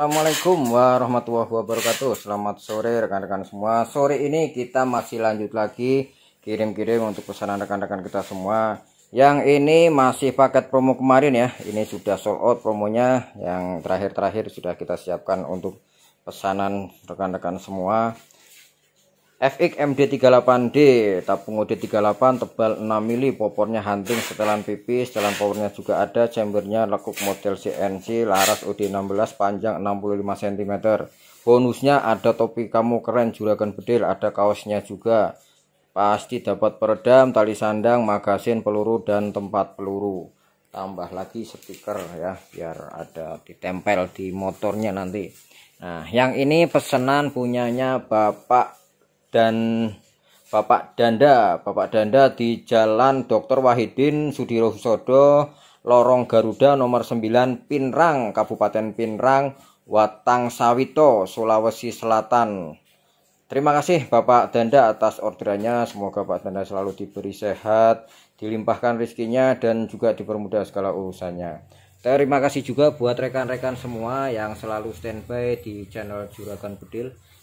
Assalamualaikum warahmatullahi wabarakatuh Selamat sore rekan-rekan semua Sore ini kita masih lanjut lagi Kirim-kirim untuk pesanan rekan-rekan kita semua Yang ini masih paket promo kemarin ya Ini sudah sold out promonya Yang terakhir-terakhir sudah kita siapkan untuk pesanan rekan-rekan semua FX MD38D tabung OD38 tebal 6 mili popornya hunting setelan pipis setelan powernya juga ada chambernya lekuk model CNC laras OD16 panjang 65 cm bonusnya ada topi kamu keren juragan bedil ada kaosnya juga pasti dapat peredam tali sandang magasin peluru dan tempat peluru tambah lagi stiker ya biar ada ditempel di motornya nanti nah yang ini pesanan punyanya Bapak dan Bapak Danda, Bapak Danda di Jalan Dr. Wahidin Sudirohusodo, Lorong Garuda nomor 9 Pinrang, Kabupaten Pinrang, Watang Sawito, Sulawesi Selatan. Terima kasih Bapak Danda atas orderannya. Semoga Bapak Danda selalu diberi sehat, dilimpahkan rezekinya dan juga dipermudah segala urusannya. Terima kasih juga buat rekan-rekan semua yang selalu standby di channel Juragan Bedil.